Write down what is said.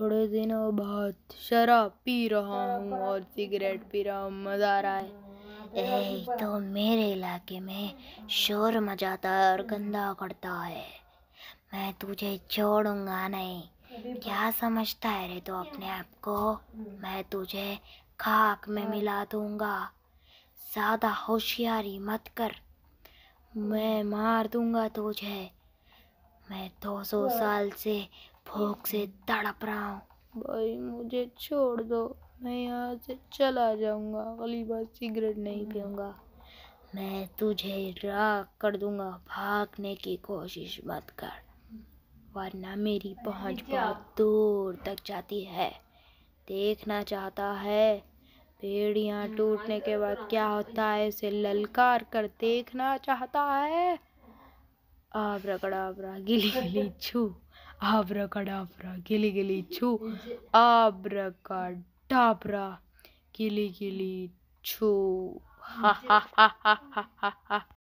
थोड़े दिनों बाद शराब पी रहा हूँ और सिगरेट पी रहा हूँ मज़ा आ रहा है यही तो मेरे इलाके में शोर मचाता है और गंदा हम्म। करता है मैं तुझे छोड़ूंगा नहीं क्या समझता है रे तो अपने आप को हम्म। मैं तुझे खाक में हाँ। मिला दूंगा ज़्यादा होशियारी मत कर मैं हम्म। मार दूंगा तुझे मैं दो सौ हाँ। साल से भूख से तड़प रहा हूँ भाई मुझे छोड़ दो मैं यहाँ से चला जाऊँगा अगली बार सिगरेट नहीं हम्म। पीऊँगा मैं तुझे राख कर दूँगा भागने की कोशिश मत कर वरना मेरी पहुँच बहुत दूर तक जाती है देखना चाहता है पेड़ियाँ हम्म, टूटने के बाद क्या होता है उसे ललकार कर देखना चाहता है आबरा कड़ा आबरा गिली गिली छू आब्रकाडाब्रा गिली गिली छू डाबरा गिली गिली छू हा हा हा हा हा हा